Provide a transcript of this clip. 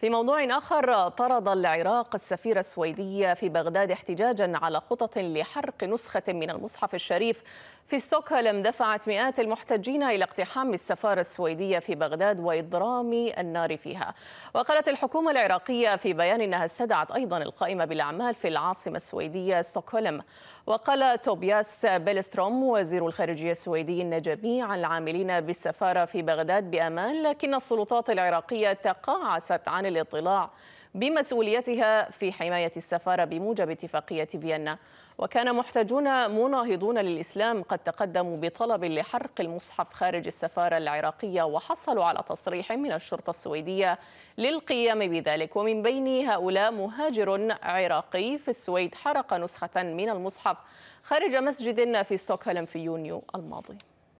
في موضوع آخر طرد العراق السفير السويدية في بغداد احتجاجا على خطط لحرق نسخة من المصحف الشريف في ستوكهولم دفعت مئات المحتجين إلى اقتحام السفارة السويدية في بغداد وإضرام النار فيها وقالت الحكومة العراقية في بيان أنها استدعت أيضا القائمة بالأعمال في العاصمة السويدية ستوكهولم وقال توبياس بيلستروم وزير الخارجية السويدي أن جميع العاملين بالسفارة في بغداد بأمان لكن السلطات العراقية تقاعست عن الاطلاع بمسؤوليتها في حماية السفارة بموجب اتفاقية فيينا وكان محتجون مناهضون للإسلام قد تقدموا بطلب لحرق المصحف خارج السفارة العراقية وحصلوا على تصريح من الشرطة السويدية للقيام بذلك ومن بين هؤلاء مهاجر عراقي في السويد حرق نسخة من المصحف خارج مسجد في ستوكهولم في يونيو الماضي